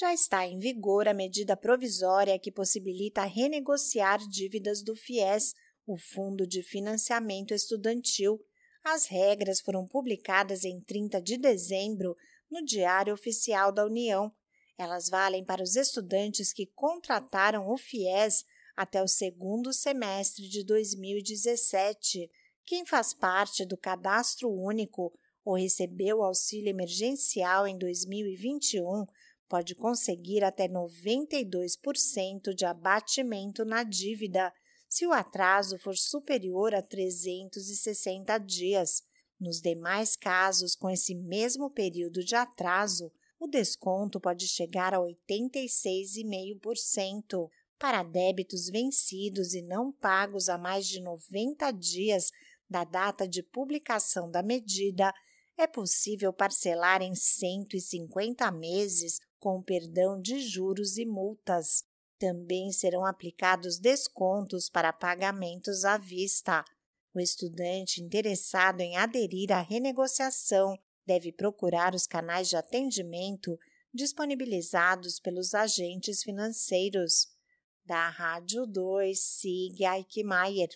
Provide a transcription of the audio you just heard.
já está em vigor a medida provisória que possibilita renegociar dívidas do FIES, o Fundo de Financiamento Estudantil. As regras foram publicadas em 30 de dezembro no Diário Oficial da União. Elas valem para os estudantes que contrataram o FIES até o segundo semestre de 2017. Quem faz parte do cadastro único ou recebeu auxílio emergencial em 2021 pode conseguir até 92% de abatimento na dívida se o atraso for superior a 360 dias. Nos demais casos, com esse mesmo período de atraso, o desconto pode chegar a 86,5%. Para débitos vencidos e não pagos a mais de 90 dias da data de publicação da medida, é possível parcelar em 150 meses com perdão de juros e multas. Também serão aplicados descontos para pagamentos à vista. O estudante interessado em aderir à renegociação deve procurar os canais de atendimento disponibilizados pelos agentes financeiros. Da Rádio 2, Sig Eichmeier.